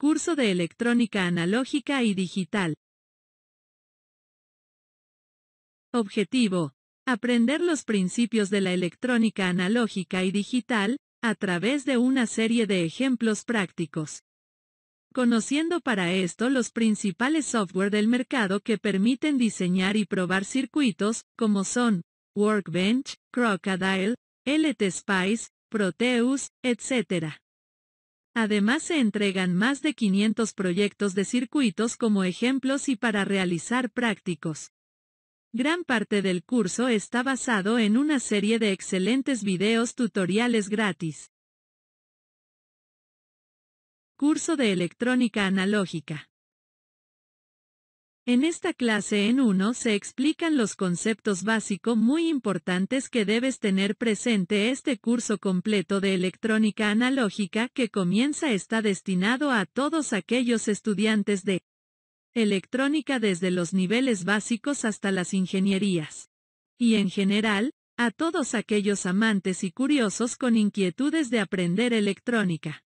Curso de Electrónica Analógica y Digital. Objetivo. Aprender los principios de la electrónica analógica y digital, a través de una serie de ejemplos prácticos. Conociendo para esto los principales software del mercado que permiten diseñar y probar circuitos, como son Workbench, Crocodile, LT Proteus, etc. Además se entregan más de 500 proyectos de circuitos como ejemplos y para realizar prácticos. Gran parte del curso está basado en una serie de excelentes videos tutoriales gratis. Curso de Electrónica Analógica en esta clase en 1 se explican los conceptos básicos muy importantes que debes tener presente. Este curso completo de electrónica analógica que comienza está destinado a todos aquellos estudiantes de electrónica desde los niveles básicos hasta las ingenierías. Y en general, a todos aquellos amantes y curiosos con inquietudes de aprender electrónica.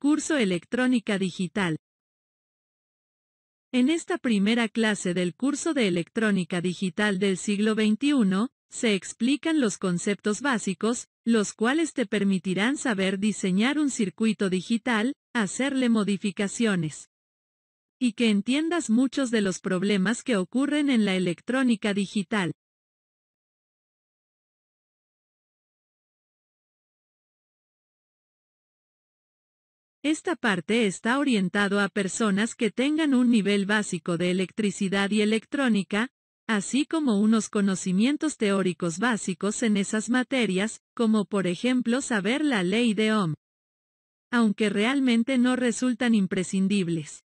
Curso Electrónica Digital. En esta primera clase del curso de Electrónica Digital del siglo XXI, se explican los conceptos básicos, los cuales te permitirán saber diseñar un circuito digital, hacerle modificaciones y que entiendas muchos de los problemas que ocurren en la electrónica digital. Esta parte está orientado a personas que tengan un nivel básico de electricidad y electrónica, así como unos conocimientos teóricos básicos en esas materias, como por ejemplo saber la ley de Ohm. Aunque realmente no resultan imprescindibles.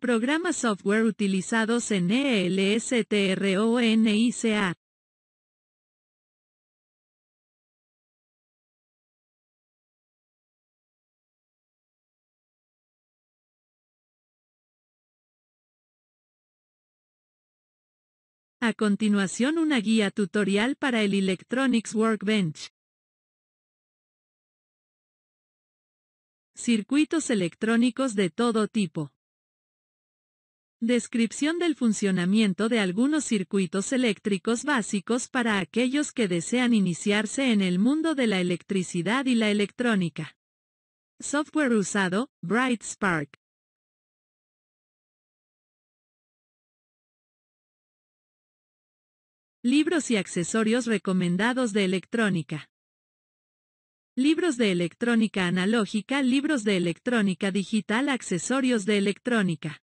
Programas software utilizados en ELSTRONICA A continuación una guía tutorial para el Electronics Workbench. Circuitos electrónicos de todo tipo. Descripción del funcionamiento de algunos circuitos eléctricos básicos para aquellos que desean iniciarse en el mundo de la electricidad y la electrónica. Software usado, BrightSpark. Libros y accesorios recomendados de electrónica. Libros de electrónica analógica, libros de electrónica digital, accesorios de electrónica.